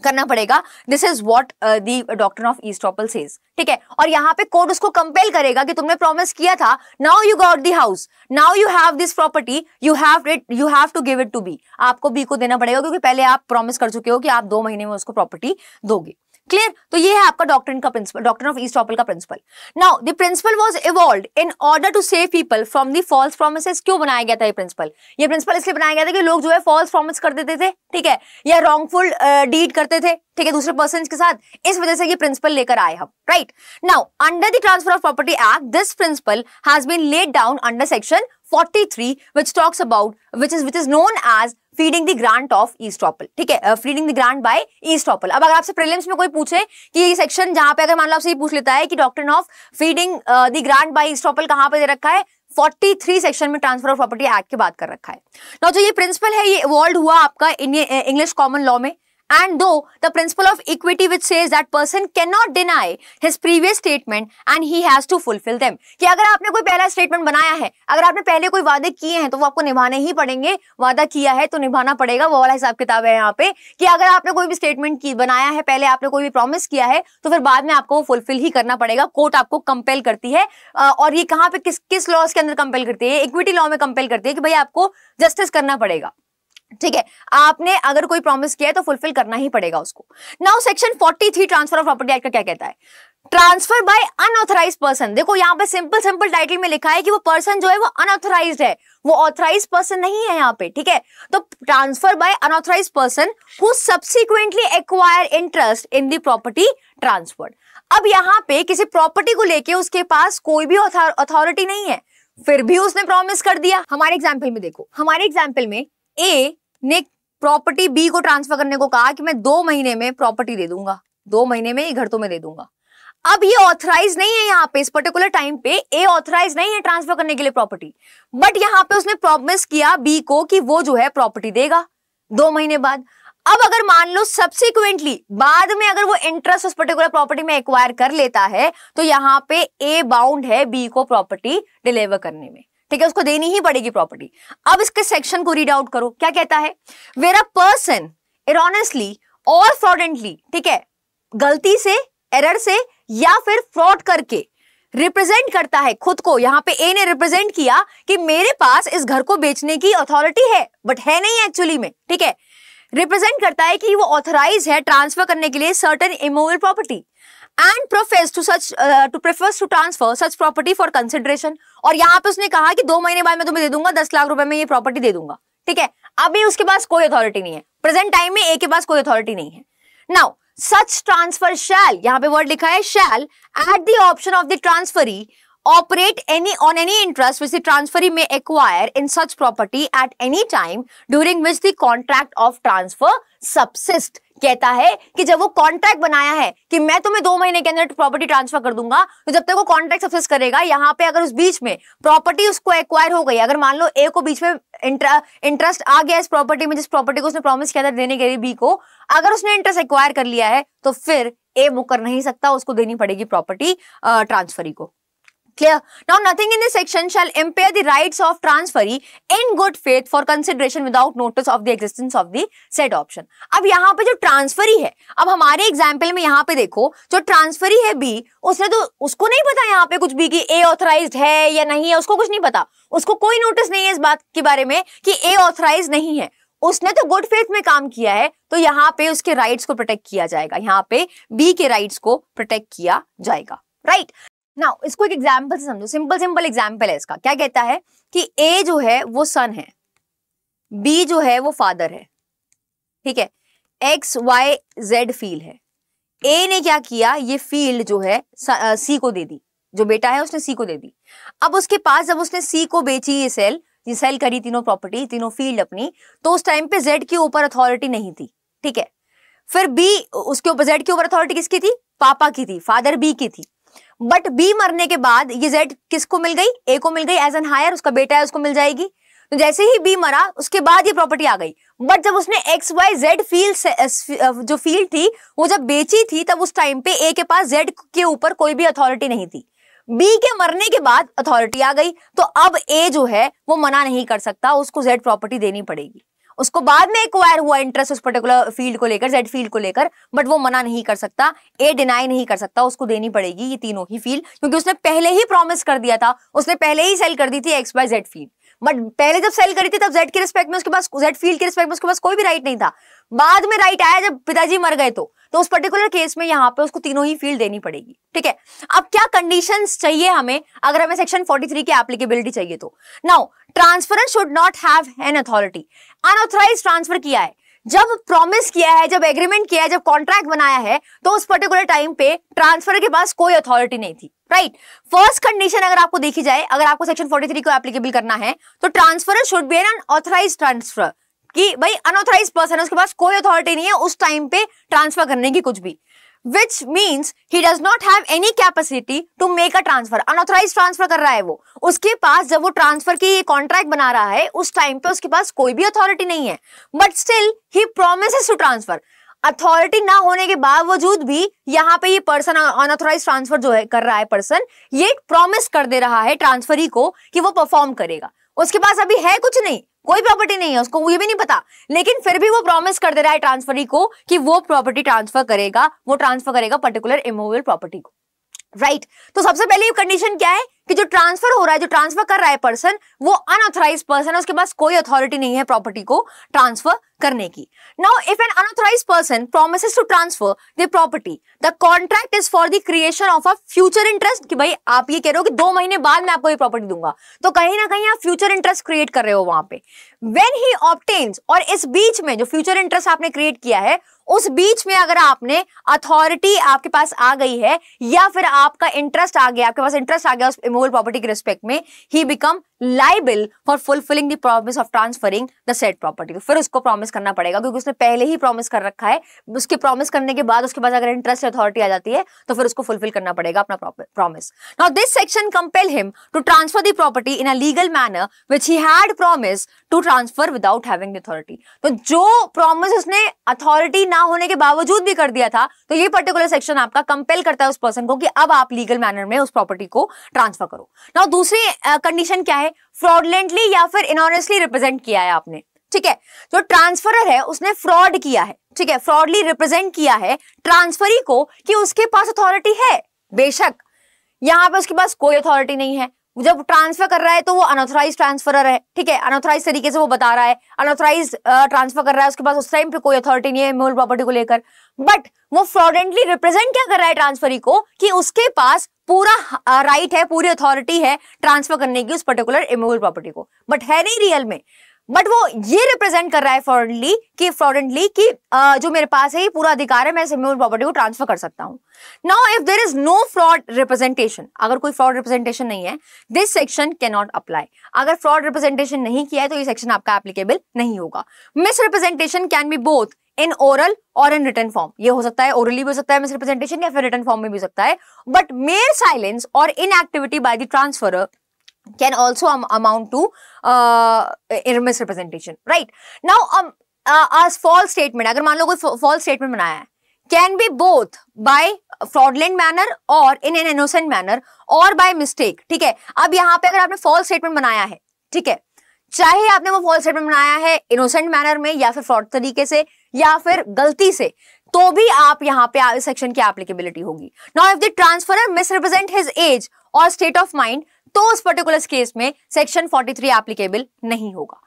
S1: करना पड़ेगा this is what the doctrine of estoppel says ठीक है और यहाँ पे कोर्ट उसको कंपेल करेगा कि तुमने प्रॉमिस किया था now you got the house now you have this property you have it you have to give it to B आपको बी को देना पड़ेगा क्योंकि पहले आप प्रॉमिस कर चुके हो कि आप दो महीने में उसको प्रॉपर्टी दोगे क्लियर तो ये है आपका डॉक्टर का principle doctrine of estoppel का principle now the principle was evolve in order to save people from the false promise क्यों बनाया गया था ये प्रिंसिपल ये प्रिंसिपल इसलिए बनाया गया था कि लोग जो है फॉल्स प्रॉमिस कर देते थे ठीक है या रॉन्गफुल डीड uh, करते थे ठीक है दूसरे पर्सन के साथ इस वजह से ये प्रिंसिपल लेकर आए हम right now under the transfer of property act this principle has been laid down under section 43 which talks about which is which is known as feeding the grant of estoppel ठीक है feeding the grant by estoppel अब अगर आपसे prelims में कोई पूछे कि ये सेक्शन जहां पे अगर मान लो आपसे ये पूछ लेता है कि doctrine of feeding the grant by estoppel कहां पे दे रखा है 43 सेक्शन में ट्रांसफर ऑफ प्रॉपर्टी एक्ट की बात कर रखा है ना जो ये प्रिंसिपल है ये इवॉल्व हुआ आपका इंग्लिश कॉमन लॉ में And though the principle of equity which says that person cannot deny his previous statement and he has to fulfill them. कि अगर आपने कोई पहला स्टेटमेंट बनाया है अगर आपने पहले कोई वादे किए हैं तो वो आपको निभाने ही पड़ेंगे वादा किया है तो निभाना पड़ेगा वो वाला हिसाब किताब है यहाँ पे कि अगर आपने कोई भी स्टेटमेंट बनाया है पहले आपने कोई भी प्रॉमिस किया है तो फिर बाद में आपको वो फुलफिल ही करना पड़ेगा कोर्ट आपको कंपेल करती है और ये कहाँ पे किस किस लॉज के अंदर कंपेल करती है इक्विटी लॉ में कंपेल करती है कि भाई आपको जस्टिस करना पड़ेगा ठीक है आपने अगर कोई प्रॉमिस किया है तो फुलफिल करना ही पड़ेगा उसको now section 43 transfer of property act का क्या कहता है ट्रांसफर बाय अनऑथराइज पर्सन देखो यहाँ पे सिंपल सिंपल टाइटल में लिखा है कि वो पर्सन जो है वो अनऑथराइज है वो ऑथराइज पर्सन नहीं है यहाँ पे ठीक है तो transfer by unauthorised person who subsequently acquire interest in the property transfer अब यहाँ पे किसी प्रॉपर्टी को लेके उसके पास कोई भी अथॉरिटी नहीं है फिर भी उसने प्रॉमिस कर दिया हमारे एग्जाम्पल में देखो हमारे एग्जाम्पल में ए ने प्रॉपर्टी बी को ट्रांसफर करने को कहा कि मैं दो महीने में प्रॉपर्टी दे दूंगा दो महीने में ये घर तो मैं दे दूंगा अब ये ऑथराइज नहीं है यहाँ पे इस पर्टिकुलर टाइम पे ए ऑथराइज नहीं है ट्रांसफर करने के लिए प्रॉपर्टी बट यहाँ पे उसने प्रॉमिस किया बी को कि वो जो है प्रॉपर्टी देगा दो महीने बाद अब अगर मान लो सब्सिक्वेंटली बाद में अगर वो इंटरेस्ट उस पर्टिकुलर प्रॉपर्टी में एक्वायर कर लेता है तो यहाँ पे ए बाउंड है बी को प्रॉपर्टी डिलीवर करने में ठीक है उसको देनी ही पड़ेगी प्रॉपर्टी अब इसके सेक्शन को रीड आउट करो क्या कहता है वेर अ पर्सन इरोनसली और फ्रॉडेंटली ठीक है गलती से एरर से या फिर फ्रॉड करके रिप्रेजेंट करता है खुद को यहाँ पे ए ने रिप्रेजेंट किया कि मेरे पास इस घर को बेचने की अथॉरिटी है बट है नहीं एक्चुअली में ठीक है रिप्रेजेंट करता है कि वो ऑथराइज है ट्रांसफर करने के लिए certain immovable property and profess to such to prefers to transfer such property for consideration और यहाँ पे उसने कहा कि दो महीने बाद मैं तुम्हें दे दूंगा दस लाख रुपए में ये प्रॉपर्टी दे दूंगा ठीक है अभी उसके पास कोई अथॉरिटी नहीं है प्रेजेंट टाइम में ए के पास कोई अथॉरिटी नहीं है नाउ सच ट्रांसफर शैल यहाँ पे वर्ड लिखा है shall at the option of the transferee operate any on any interest which the transferee may acquire in such property at any time during which the contract of transfer subsist कहता है कि जब वो contract बनाया है कि मैं तुम्हें दो महीने के अंदर प्रॉपर्टी ट्रांसफर कर दूंगा तो जब तक वो कॉन्ट्रैक्ट सक्सेस करेगा यहाँ पे अगर उस बीच में प्रॉपर्टी उसको एक्वायर हो गई अगर मान लो ए को बीच में इंटरेस्ट आ गया इस प्रॉपर्टी में जिस प्रॉपर्टी को उसने प्रॉमिस किया था देने के लिए बी को अगर उसने इंटरेस्ट एक्वायर कर लिया है तो फिर ए मुकर नहीं सकता उसको देनी पड़ेगी प्रॉपर्टी ट्रांसफरी को Clear? Now, nothing in this section shall impair the rights of transferee in good faith for consideration without notice of the existence of the said option. अब यहाँ पे जो transferee है अब हमारे example में यहाँ पे देखो जो transferee है b उसने तो उसको नहीं पता यहाँ पे कुछ बी की a authorized है या नहीं है उसको कुछ नहीं पता उसको कोई notice नहीं है इस बात के बारे में कि a authorized नहीं है उसने तो गुड फेथ में काम किया है तो यहाँ पे उसके राइट्स को प्रोटेक्ट किया जाएगा यहाँ पे बी के राइट्स को प्रोटेक्ट किया जाएगा राइट ना इसको एक एग्जाम्पल से समझो सिंपल सिंपल एग्जाम्पल है इसका क्या कहता है कि ए जो है वो सन है बी जो है वो फादर है ठीक है एक्स वाई जेड फील है ए ने क्या किया ये फील्ड जो है सी को दे दी जो बेटा है उसने सी को दे दी अब उसके पास जब उसने सी को बेची ये सेल ये सेल करी तीनों प्रॉपर्टी तीनों फील्ड अपनी तो उस टाइम पे जेड के ऊपर अथॉरिटी नहीं थी ठीक है फिर बी उसके ऊपर जेड के ऊपर अथॉरिटी किसकी थी पापा की थी फादर बी की थी बट बी मरने के बाद ये जेड किसको मिल गई ए को मिल गई एज एन हायर उसका बेटा है उसको मिल जाएगी तो जैसे ही बी मरा उसके बाद ये प्रॉपर्टी आ गई बट जब उसने एक्स वाई जेड फील्ड जो फील्ड थी वो जब बेची थी तब उस टाइम पे ए के पास जेड के ऊपर कोई भी अथॉरिटी नहीं थी बी के मरने के बाद अथॉरिटी आ गई तो अब ए जो है वो मना नहीं कर सकता उसको जेड प्रॉपर्टी देनी पड़ेगी उसको बाद में एक्वायर हुआ इंटरेस्ट उस पर्टिकुलर फील्ड को लेकर जेड फील्ड को लेकर बट वो मना नहीं कर सकता ए डिनाई नहीं कर सकता उसको देनी पड़ेगी ये तीनों ही फील्ड क्योंकि उसने पहले ही प्रॉमिस कर दिया था उसने पहले ही सेल कर दी थी X by Z field but पहले जब सेल करी थी तब जेड के रिस्पेक्ट में उसके पास जेड फील्ड के रिस्पेक्ट में उसके पास कोई भी राइट नहीं था बाद में राइट आया जब पिताजी मर गए तो तो उस पर्टिकुलर केस में यहाँ पे उसको तीनों ही फील्ड देनी पड़ेगी ठीक है अब क्या कंडीशंस चाहिए हमें अगर हमें सेक्शन 43 की एप्लीकेबिलिटी चाहिए तो now transfer should not have an authority unauthorised transfer किया है जब प्रॉमिस किया है जब एग्रीमेंट किया है जब कॉन्ट्रैक्ट बनाया है तो उस पर्टिकुलर टाइम पे ट्रांसफर के पास कोई अथॉरिटी नहीं थी राइट फर्स्ट कंडीशन अगर आपको देखी जाए अगर आपको सेक्शन 43 को एप्लीकेबल करना है तो transfer should be an authorised transfer कि भाई अनऑथराइज पर्सन है उसके पास कोई अथॉरिटी नहीं है उस टाइम पे ट्रांसफर करने की कुछ भी which means he does not have any capacity to make a transfer unauthorised transfer कर रहा है वो उसके पास जब वो ट्रांसफर की ये कॉन्ट्रैक्ट बना रहा है उस टाइम पे उसके पास कोई भी अथॉरिटी नहीं है but still he promise to transfer authority ना होने के बावजूद भी यहाँ पे ये पर्सन अनऑथोराइज ट्रांसफर जो है कर रहा है पर्सन ये प्रोमिस कर दे रहा है ट्रांसफर ही को कि वो परफॉर्म करेगा उसके पास अभी है कुछ नहीं कोई प्रॉपर्टी नहीं है उसको ये भी नहीं पता लेकिन फिर भी वो प्रॉमिस कर दे रहा है ट्रांसफरी को कि वो प्रॉपर्टी ट्रांसफर करेगा वो ट्रांसफर करेगा पर्टिकुलर इमोवेबल प्रॉपर्टी को राइट right. तो सबसे पहले कंडीशन क्या है कि जो ट्रांसफर हो रहा है जो ट्रांसफर कर रहा है पर्सन वो अनऑथराइज पर्सन है उसके पास कोई अथॉरिटी नहीं है प्रॉपर्टी को ट्रांसफर करने की now if an unauthorised person promise to transfer the property the contract is for the creation of a future interest कि भाई आप ये कह रहे हो कि दो महीने बाद मैं आपको ये प्रॉपर्टी दूंगा तो कहीं ना कहीं आप फ्यूचर इंटरेस्ट क्रिएट कर रहे हो वहां पे वेन ही ऑप्टेन्स और इस बीच में जो फ्यूचर इंटरेस्ट आपने क्रिएट किया है उस बीच में अगर आपने अथॉरिटी आपके पास आ गई है या फिर आपका इंटरेस्ट आ गया आपके पास इंटरेस्ट आ गया उस इमोबल प्रॉपर्टी के रिस्पेक्ट में he become liable for fulfilling the promise of transferring the said property तो फिर उसको प्रॉमिस करना पड़ेगा क्योंकि उसने पहले ही प्रॉमिस कर रखा है उसके प्रॉमिस करने के बाद उसके पास अगर इंटरेस्ट अथॉरिटी आ जाती है तो फिर उसको फुलफिल करना पड़ेगा अपना promise now this section compel him to transfer the property in a legal manner which he had promise to transfer without having authority तो जो प्रॉमिस उसने अथॉरिटी ना होने के बावजूद भी कर दिया था तो ये पर्टिकुलर सेक्शन आपका कंपेल करता है उस पर्सन को कि अब आप लीगल मैनर में उस प्रॉपर्टी को ट्रांसफर करो नाउ दूसरी कंडीशन uh, क्या है है फ्रॉडलेंटली या फिर इनऑनेस्टली रिप्रेजेंट किया है आपने ठीक है जो ट्रांसफरर है उसने फ्रॉड किया है ठीक है फ्रॉडली रिप्रेजेंट किया है ट्रांसफरी को कि उसके पास अथॉरिटी है बेशक यहाँ पे उसके पास कोई अथॉरिटी नहीं है जब ट्रांसफर कर रहा है तो वो अनऑथराइज ट्रांसफरर है ठीक है अनऑथराइज तरीके से वो बता रहा है अनऑथराइज ट्रांसफर कर रहा है उसके पास उस टाइम पे कोई अथॉरिटी नहीं है मोल प्रॉपर्टी को लेकर बट वो फ्रॉडेंटली रिप्रेजेंट क्या कर रहा है ट्रांसफरी को कि उसके पास पूरा राइट है पूरी अथॉरिटी है ट्रांसफर करने की उस पर्टिकुलर इमोबल प्रॉपर्टी को बट है नहीं रियल में बट वो ये रिप्रेजेंट कर रहा है फ्रॉडली कि फ्रॉडेंटली कि जो मेरे पास है ये पूरा अधिकार है मैं इस इमोबल प्रॉपर्टी को ट्रांसफर कर सकता हूँ now if there is no fraud representation अगर कोई फ्रॉड रिप्रेजेंटेशन नहीं है this section can not apply अगर फ्रॉड रिप्रेजेंटेशन नहीं किया है तो ये सेक्शन आपका एप्लीकेबल नहीं होगा misrepresentation can be both in oral और इन रिटर्न फॉर्म ये हो सकता है ओरली भी हो सकता है मिस रिप्रेजेंटेशन या फिर रिटर्न फॉर्म में भी हो सकता है बट मेयर साइलेंस और inactivity by the transfer can also amount to misrepresentation right now false statement अगर मान लो कोई फॉल्स स्टेटमेंट बनाया है can be both by fraudulent manner और इन एन इनोसेंट मैनर और बाय मिस्टेक ठीक है अब यहां पे अगर आपने फॉल्स स्टेटमेंट बनाया है ठीक है चाहे आपने वो फॉल्स स्टेटमेंट बनाया है इनोसेंट मैनर में या फिर फ्रॉड तरीके से या फिर गलती से तो भी आप यहाँ पे इस सेक्शन की एप्लीकेबिलिटी होगी now if the transfer misrepresent his age और स्टेट ऑफ माइंड तो उस पर्टिकुलर केस में सेक्शन 43 एप्लीकेबल नहीं होगा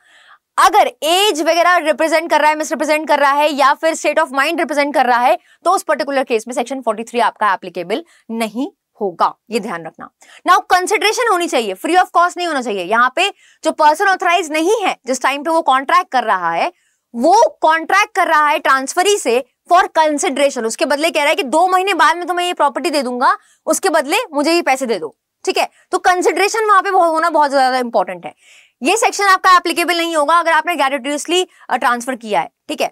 S1: अगर एज वगैरह रिप्रेजेंट कर रहा है मिसरिप्रेजेंट कर रहा है या फिर स्टेट ऑफ माइंड रिप्रेजेंट कर रहा है तो उस पर्टिकुलर केस में सेक्शन 43 आपका एप्लीकेबल नहीं होगा ये ध्यान रखना नाउ कंसिडरेशन होनी चाहिए फ्री ऑफ कॉस्ट नहीं होना चाहिए यहाँ पे जो पर्सन ऑथराइज नहीं है जिस टाइम पे वो कॉन्ट्रैक्ट कर रहा है वो कॉन्ट्रैक्ट कर रहा है ट्रांसफरी से फॉर कंसिडरेशन उसके बदले कह रहा है कि दो महीने बाद में तुम्हें तो ये प्रॉपर्टी दे दूंगा उसके बदले मुझे ये पैसे दे दो ठीक है तो कंसिडरेशन वहां पे होना बहुत ज्यादा इंपॉर्टेंट है ये सेक्शन आपका एप्लीकेबल नहीं होगा अगर आपने ग्रेजुएटरीसली ट्रांसफर किया है ठीक है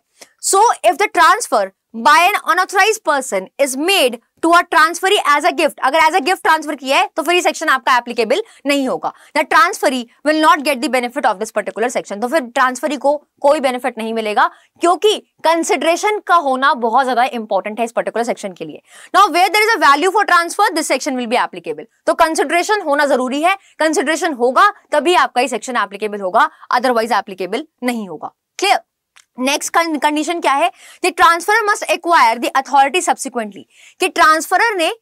S1: so if the transfer by an unauthorised person is made to our transferee as a gift अगर एज अ गिफ्ट ट्रांसफर किया है तो फिर ये सेक्शन आपका एप्लीकेबल नहीं होगा the transferee will not get the benefit of this particular section तो फिर ट्रांसफरी को कोई बेनिफिट नहीं मिलेगा क्योंकि कंसिडरेशन का होना बहुत ज्यादा इंपॉर्टेंट है इस पर्टिकुलर सेक्शन के लिए now where there is a value for transfer this section will be applicable तो कंसिडरेशन होना जरूरी है कंसिडरेशन होगा तभी आपका ये सेक्शन एप्लीकेबल होगा अदरवाइज एप्लीकेबल नहीं होगा क्लियर नेक्स्ट कंडीशन क्या है कि transfer must acquire the authority subsequently कि ट्रांसफरर ने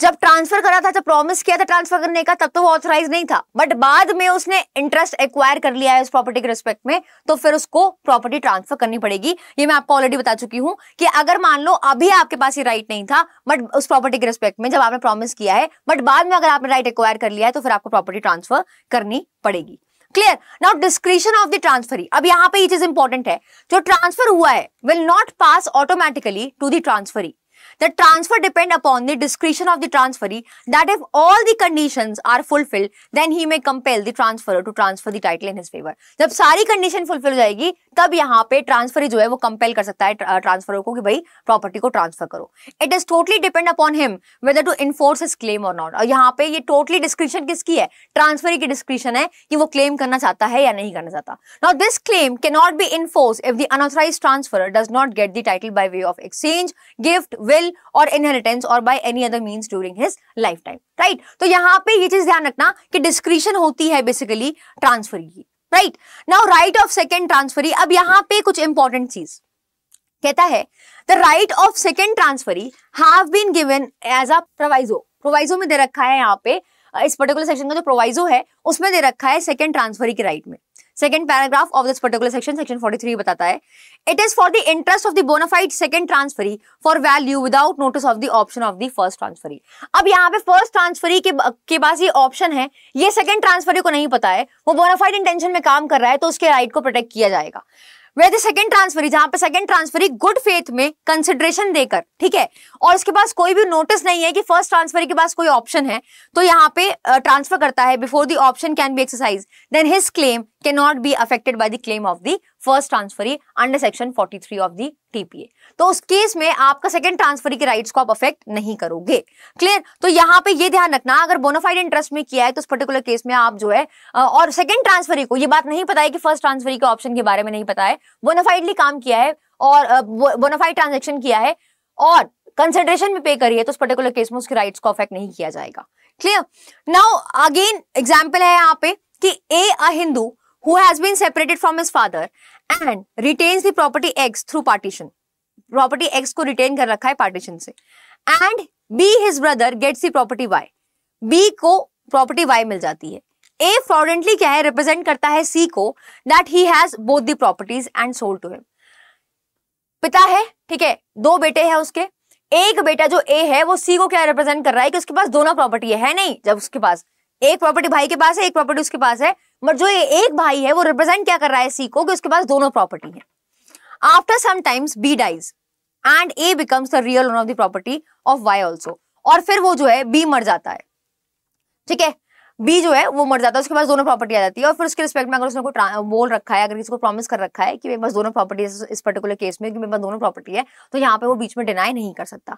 S1: जब ट्रांसफर करा था जब प्रॉमिस किया था ट्रांसफर करने का तब तो वो ऑथराइज नहीं था बट बाद में उसने इंटरेस्ट एक्वायर कर लिया है उस प्रॉपर्टी के रिस्पेक्ट में तो फिर उसको प्रॉपर्टी ट्रांसफर करनी पड़ेगी ये मैं आपको ऑलरेडी बता चुकी हूं कि अगर मान लो अभी आपके पास ये राइट नहीं था बट उस प्रॉपर्टी के रिस्पेक्ट में जब आपने प्रॉमिस किया है बट बाद में अगर आपने राइट एक्वायर कर लिया है तो फिर आपको प्रॉपर्टी ट्रांसफर करनी पड़ेगी clear now discretion of the transferee अब यहाँ पे ये चीज इंपॉर्टेंट है जो ट्रांसफर हुआ है will not pass automatically to the transferee The transfer depend upon the discretion of the transferee that if all the conditions are fulfilled, then he may compel the transferor to transfer the title in his favor. jab sari condition fulfill ho jayegi tab yahan pe transferee jo hai wo compel kar sakta hai transferor ko ki bhai property ko transfer karo It is totally depend upon him whether to enforce his claim or not. aur yahan pe ye totally discretion kiski hai Transferee ki discretion hai ki wo claim karna chahta hai ya nahi karna chahta Now this claim cannot be enforced if the unauthorized transferor does not get the title by way of exchange, gift, will will or inheritance or by any other means during his lifetime right तो यहाँ पे ये चीज ध्यान रखना कि discretion होती है बेसिकली ट्रांसफर की right now right of second transferee अब यहाँ पे कुछ इंपॉर्टेंट चीज कहता है the right of second transferee have been given as a proviso proviso में दे रखा है यहाँ पे इस पर्टिकुलर सेक्शन का जो प्रोवाइजो है उसमें दे रखा है सेकेंड ट्रांसफरी के राइट में second paragraph of this particular section section 43 बताता है it is for the interest of the bona fide second transferee for value without notice of the option of the first transferee अब यहां पे first transferee के, के पास ये option है ये सेकंड ट्रांसफरी को नहीं पता है वो बोनाफाइड इंटेंशन में काम कर रहा है तो उसके राइट को प्रोटेक्ट किया जाएगा वे द सेकंड ट्रांसफरी जहां पे सेकंड ट्रांसफरी गुड फेथ में कंसिडरेशन देकर ठीक है और उसके पास कोई भी नोटिस नहीं है कि फर्स्ट ट्रांसफरी के पास कोई ऑप्शन है तो यहाँ पे ट्रांसफर करता है before the option can be exercise then his claim cannot be affected by the claim of the first transferee under section 43 of the TPA. तो उस केस में आपका सेकंड ट्रांसफरी के राइट्स को आप अफेक्ट नहीं करोगे क्लियर तो यहाँ पे ये ध्यान रखना अगर बोनाफाइड इंटरेस्ट में किया है तो उस पर्टिकुलर केस में आप जो है और सेकंड ट्रांसफरी को ये बात नहीं पता है कि फर्स्ट ट्रांसफरी के ऑप्शन के बारे में नहीं पता है बोनाफाइडली काम किया है और बोनाफाइड ट्रांजेक्शन किया है और कंसिडरेशन में पे करिए तो उस पर्टिकुलर केस में उसके राइट्स को अफेक्ट नहीं किया जाएगा क्लियर नाउ अगेन एग्जाम्पल है यहाँ पे कि ए अ Hindu who has been separated from his father and retains the property X through partition. Property X ko retain kar rakha hai partition se And B his brother gets the property Y. B ko property Y mil jati hai A fraudulently kya hai represent karta hai C ko that he has both the properties and sold to him. pita hai theek hai do bete hai uske एक बेटा जो ए है वो सी को क्या represent कर रहा है कि उसके पास दोनों प्रॉपर्टी है, है नहीं जब उसके पास एक प्रॉपर्टी भाई के पास है एक प्रॉपर्टी उसके पास है बट जो एक भाई है वो रिप्रेजेंट क्या कर रहा है सी को कि उसके पास दोनों प्रॉपर्टी है after some times B dies and A becomes the real owner of the property of Y also और फिर वो जो है बी मर जाता है ठीक है बी जो है वो मर जाता है उसके पास दोनों प्रॉपर्टी आ जाती है और फिर उसके रिस्पेक्ट में अगर उसने कोई बोल रखा है अगर किसी को प्रॉमिस कर रखा है कि मेरे पास दोनों प्रॉपर्टी इस पर्टिकुलर केस में कि मेरे पास दोनों प्रॉपर्टी है तो यहाँ पे वो बीच में डिनाई नहीं कर सकता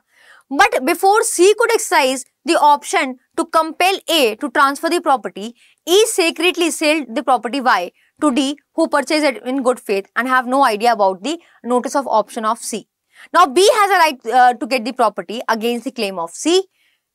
S1: but before C could exercise the option to compel A to transfer the property E secretly sell the property Y to D who purchase it in good faith and have no idea about the notice of option of C Now B has a right uh, to get the property against the claim of C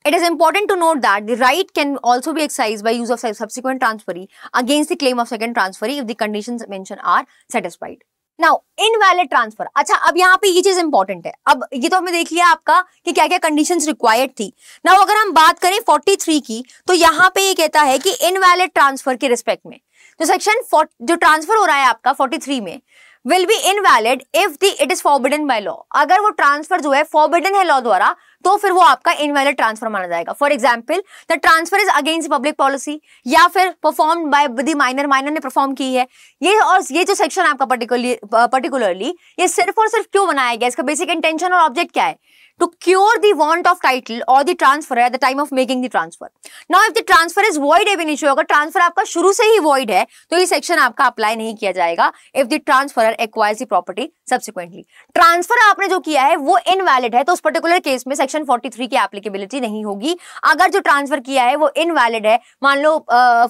S1: It is important to note that the right can also be exercised by use of subsequent transferee against the claim of second transferee if the conditions mentioned are satisfied. Now invalid transfer अच्छा अब यहाँ पे ये चीज important है अब ये तो हमें देख लिया आपका कि क्या क्या कंडीशन रिक्वायर्ड थी नाउ अगर हम बात करें 43 की तो यहाँ पे ये कहता है कि इनवैलिड ट्रांसफर के रिस्पेक्ट में तो सेक्शन जो ट्रांसफर हो रहा है आपका 43 में will be invalid if the it is forbidden by law अगर वो ट्रांसफर जो है फॉरबिडन है लॉ द्वारा तो फिर वो आपका इनवैलिड ट्रांसफर माना जाएगा for example the transfer is against public policy या फिर perform by the minor minor ने परफॉर्म की है ये और ये जो सेक्शन आपका पर्टिकुलरली पर्टिकुलरली ये सिर्फ और सिर्फ क्यों बनाया गया इसका बेसिक इंटेंशन और ऑब्जेक्ट क्या है to cure the want of title or the transfer at the time of making the transfer. Now, if the transfer is void ab initio, अगर transfer आपका शुरू से ही void है, तो ये section आपका apply नहीं किया जाएगा if the transferor acquires the property subsequently. Transfer आपने जो किया है वो invalid है, तो उस particular case में section 43 की applicability नहीं होगी. अगर जो transfer किया है वो invalid है, मान लो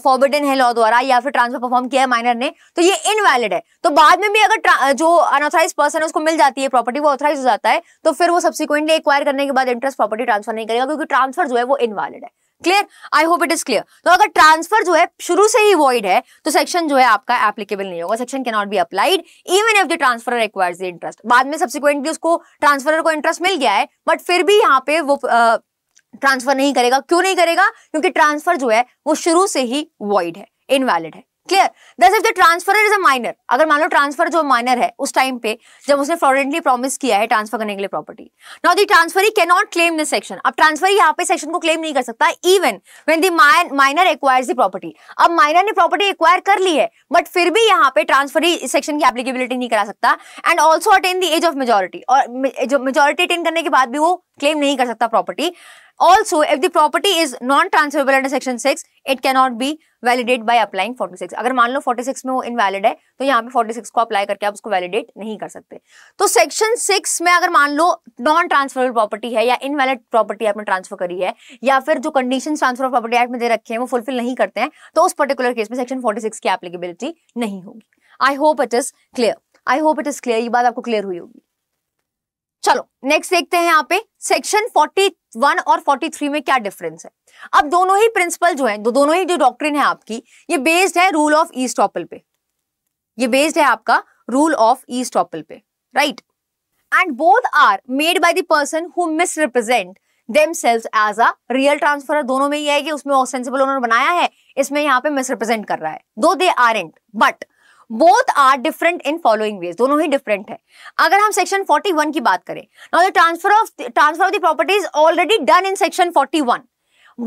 S1: forbidden है law द्वारा या फिर transfer perform किया है minor ने, तो ये invalid है. तो बाद में भी अगर जो unauthorized person है उसको मिल जाती है property, वो authorized हो जाता है, तो फिर वो subsequently ने एक्वायर करने के बाद इंटरेस्ट प्रॉपर्टी ट्रांसफर नहीं करेगा क्योंकि ट्रांसफर जो है वो इनवैलिड है clear I hope it is clear तो अगर ट्रांसफर जो है शुरू से ही वॉइड है तो सेक्शन जो है आपका एप्लीकेबल नहीं होगा section cannot be applied even if the transfer requires the interest बाद में सब्सिक्वेंटली उसको ट्रांसफर को इंटरेस्ट मिल गया है बट फिर भी यहाँ पे वो ट्रांसफर नहीं करेगा क्यों नहीं करेगा क्योंकि ट्रांसफर जो है वो शुरू से ही वॉइड है इनवैलिड है clear thus if the transfer is a minor अगर मान लो ट्रांसफर जो माइनर है उस टाइम पे जब उसने फ्लॉरेंटली प्रॉमिस किया है ट्रांसफर करने के लिए property now the transfer he cannot claim this section अब ट्रांसफर यहाँ पे सेक्शन को क्लेम नहीं कर सकता even when the minor acquires the property अब माइनर ने प्रॉपर्टी एक्वायर कर ली है बट फिर भी यहाँ पे ट्रांसफर ही सेक्शन की एप्लीकेबिलिटी नहीं करा सकता and also attain the age of majority और जो मेजोरिटी अटेन करने के बाद भी वो क्लेम नहीं कर सकता property also if the property is non transferable under section six it cannot be validate by applying 46 अगर मान लो 46 में वो इनवैलिड है तो यहाँ पे 46 को अप्लाई करके आप उसको वैलिडेट नहीं कर सकते तो सेक्शन सिक्स में अगर मान लो नॉन ट्रांसफरेबल प्रॉपर्टी है या इनवैलिड प्रॉपर्टी आपने ट्रांसफर करी है या फिर जो condition transfer of property act में दे रखे हैं वो फुलफिल नहीं करते हैं तो उस पर्टिकुलर केस में सेक्शन फोर्टी की एप्लीकेबिलिटी नहीं होगी I hope it is clear I hope it is clear ये बात आपको क्लियर हुई होगी चलो नेक्स्ट देखते हैं यहाँ पे सेक्शन 43 वन और फोर्टी थ्री में क्या डिफरेंस है अब दोनों ही प्रिंसिपल जो है दो, दोनों ही जो डॉक्ट्रिन है आपकी ये बेस्ड है रूल ऑफ ईस्ट ऑपल पे ये बेस्ड है आपका रूल ऑफ ईस्ट ऑपल पे right and both are made by the person who misrepresent themselves as a real transfer दोनों में ही है कि उसमें सेंसिबल ओनर बनाया है इसमें यहाँ पे मिसरिप्रेजेंट कर रहा है though they are but both are different in following ways दोनों ही डिफरेंट है अगर हम सेक्शन 41 की बात करें now the transfer of transfer of the property already done in section 41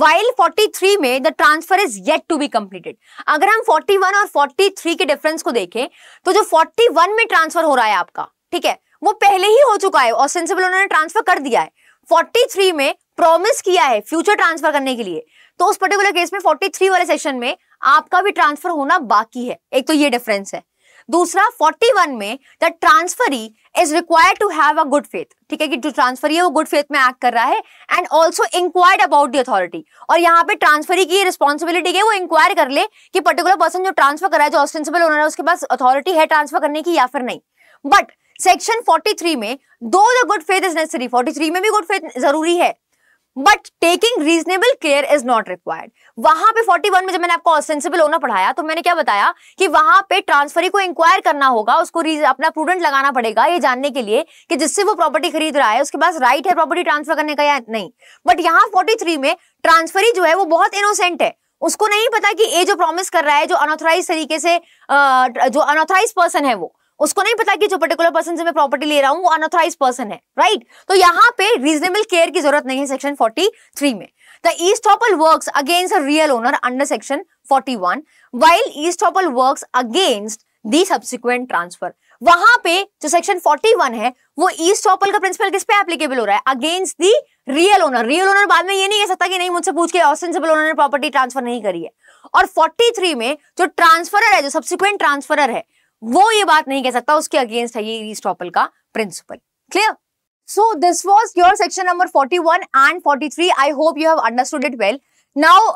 S1: while 43 में the transfer is yet to be completed अगर हम 41 और 43 के डिफरेंस को देखें तो जो 41 में ट्रांसफर हो रहा है आपका ठीक है वो पहले ही हो चुका है और सेंसिबल उन्होंने ट्रांसफर कर दिया है 43 में प्रॉमिस किया है फ्यूचर ट्रांसफर करने के लिए तो उस पर्टिकुलर केस में 43 वाले सेक्शन में आपका भी ट्रांसफर होना बाकी है एक तो ये डिफरेंस है दूसरा 41 में the transferee is required to have a good faith ठीक है कि जो ट्रांसफरी है वो गुड फेथ में एक्ट कर रहा है and also inquired about the authority और यहाँ पे ट्रांसफरी की रिस्पॉन्सिबिलिटी है वो इंक्वायर कर ले कि पर्टिकुलर पर्सन जो ट्रांसफर कर रहा है जो ऑस्टेंसिबल ओनर है उसके पास अथॉरिटी है ट्रांसफर करने की या फिर नहीं बट सेक्शन 43 में though the good faith is necessary 43 में भी गुड फेथ जरूरी है but taking reasonable care is not required वहां पे 41 में जब मैंने आपको सेंसिबल होना पढ़ाया तो मैंने क्या बताया कि वहां पे ट्रांसफरी को इंक्वायर करना होगा उसको अपना प्रूडेंट लगाना पड़ेगा ये जानने के लिए कि जिससे वो प्रॉपर्टी खरीद रहा है उसके पास राइट right है प्रॉपर्टी ट्रांसफर करने का या नहीं बट यहाँ फोर्टी में ट्रांसफरी जो है वो बहुत इनोसेंट है उसको नहीं पता कि ये जो प्रॉमिस कर रहा है जो अनऑथराइज तरीके से जो अनऑथराइज पर्सन है वो उसको नहीं पता कि जो पर्टिकुलर पर्सन से मैं प्रॉपर्टी ले रहा हूँ वो अनऑथराइज पर्सन है राइट right? तो यहाँ पे रीजनेबल केयर की जरूरत नहीं है सेक्शन 43 में the estoppel work against a real owner under section 41 one while estoppel work against the subsequent transfer वहां पे जो सेक्शन 41 है वो ईस्ट ऑपल का प्रिंसिपल किस पे एप्लीकेबल हो रहा है against the real owner real owner बाद में ये नहीं कह सकता कि नहीं मुझसे पूछ के ऑस्टेंसिबल ओनर ने प्रॉपर्टी ट्रांसफर नहीं करी है और 43 में जो ट्रांसफरर है जो सब्सिक्वेंट ट्रांसफरर है वो ये बात नहीं कह सकता उसके अगेंस्ट है ये रिस्टॉपल का principle clear so this was your section number 41 and 43 I hope you have understood it well now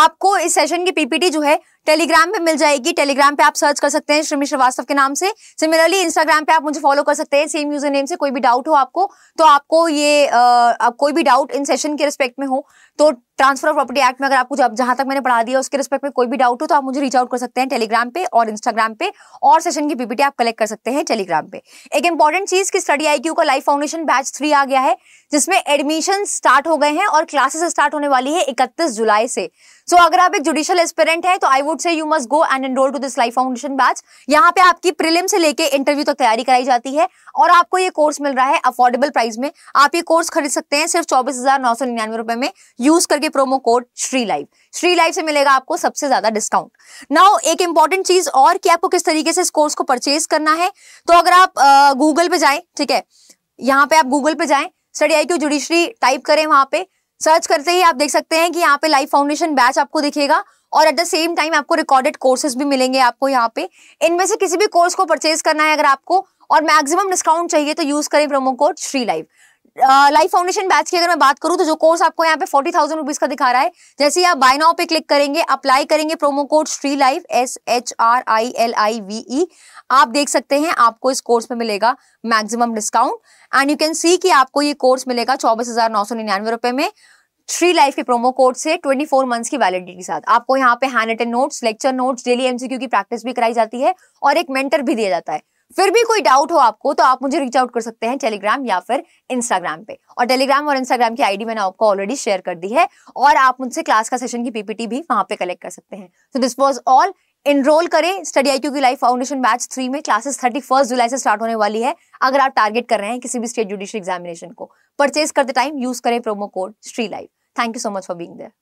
S1: आपको इस सेशन की पीपीटी जो है टेलीग्राम पे मिल जाएगी टेलीग्राम पे आप सर्च कर सकते हैं श्रीमी श्रीवास्तव के नाम से सिमिलरली इंस्टाग्राम पे आप मुझे फॉलो कर सकते हैं सेम यूजर नेम से कोई भी डाउट हो आपको तो आपको ये uh, आप कोई भी डाउट इन सेशन के रिस्पेक्ट में हो तो ट्रांसफर ऑफ प्रॉपर्टी एक्ट में अगर आपको जब जहां तक मैंने पढ़ा दिया उसके रिस्पेक्ट में कोई भी डाउट हो तो आप मुझे रीच आउट कर सकते हैं टेलीग्राम पे और इंस्टाग्राम पे और सेशन की पीपीटी आप कलेक्ट कर सकते हैं टेलीग्राम पे एक इंपॉर्टेंट चीज की स्टडी आईक्यू का लाइफ फाउंडेशन बैच थ्री आ गया है जिसमें एडमिशन स्टार्ट हो गए हैं और क्लासेस स्टार्ट होने वाली है इकतीस जुलाई से सो so, अगर आप एक जुडिशियल एस्पिरेंट है तो I would say you must go and enrol to this life foundation batch यहाँ पे आपकी प्रिलिम से लेके इंटरव्यू तक तैयारी कराई जाती है और आपको ये कोर्स मिल रहा है अफोर्डेबल प्राइस में आप ये कोर्स खरीद सकते हैं सिर्फ चौबीस हजार नौ सौ निन्यानवे रुपए में यूज करके promo code Shri live Shri live से मिलेगा आपको सबसे ज्यादा डिस्काउंट नाउ एक इंपॉर्टेंट चीज और कि आपको किस तरीके से इस कोर्स को परचेज करना है तो अगर आप गूगल पे जाए ठीक है यहाँ पे आप गूगल पे जाए Study I Q judiciary type करें वहां पे सर्च करते ही आप देख सकते हैं कि यहाँ पे लाइव फाउंडेशन बैच आपको दिखेगा और एट द सेम टाइम आपको रिकॉर्डेड कोर्सेज भी मिलेंगे आपको यहाँ पे इनमें से किसी भी कोर्स को परचेज करना है अगर आपको और मैक्सिमम डिस्काउंट चाहिए तो यूज करें promo code Shri live life foundation batch की अगर मैं बात करूं तो जो कोर्स आपको यहाँ पे फोर्टी थाउजेंड रुपीज का दिखा रहा है जैसे ही आप बाय नाउ पे क्लिक करेंगे अप्लाई करेंगे promo code Shri life S H R I L I V E आप देख सकते हैं आपको इस कोर्स में मिलेगा maximum discount and you can see कि आपको ये कोर्स मिलेगा चौबीस हजार नौ सौ निन्यानवे रुपए में श्री लाइफ के प्रोमो कोड से 24 मंथ्स की वैलिडिटी के साथ आपको यहाँ पे hand written notes lecture notes daily MCQ की प्रैक्टिस भी कराई जाती है और एक मेंटर भी दिया जाता है फिर भी कोई डाउट हो आपको तो आप मुझे रीच आउट कर सकते हैं टेलीग्राम या फिर इंस्टाग्राम पे और टेलीग्राम और इंस्टाग्राम की आईडी मैंने आपको ऑलरेडी शेयर कर दी है और आप मुझसे क्लास का सेशन की पीपीटी भी वहां पे कलेक्ट कर सकते हैं तो दिस वॉज ऑल इनरोल करें स्टडी आई की लाइफ फाउंडेशन बैच थ्री में क्लासेस थर्टी फर्स्ट जुलाई से स्टार्ट होने वाली है अगर आप टारगेट कर रहे हैं किसी भी स्टेट जुडिशियल एग्जामिनेशन को परचेज करते टाइम यूज करें promo code Shri life thank you so much for being there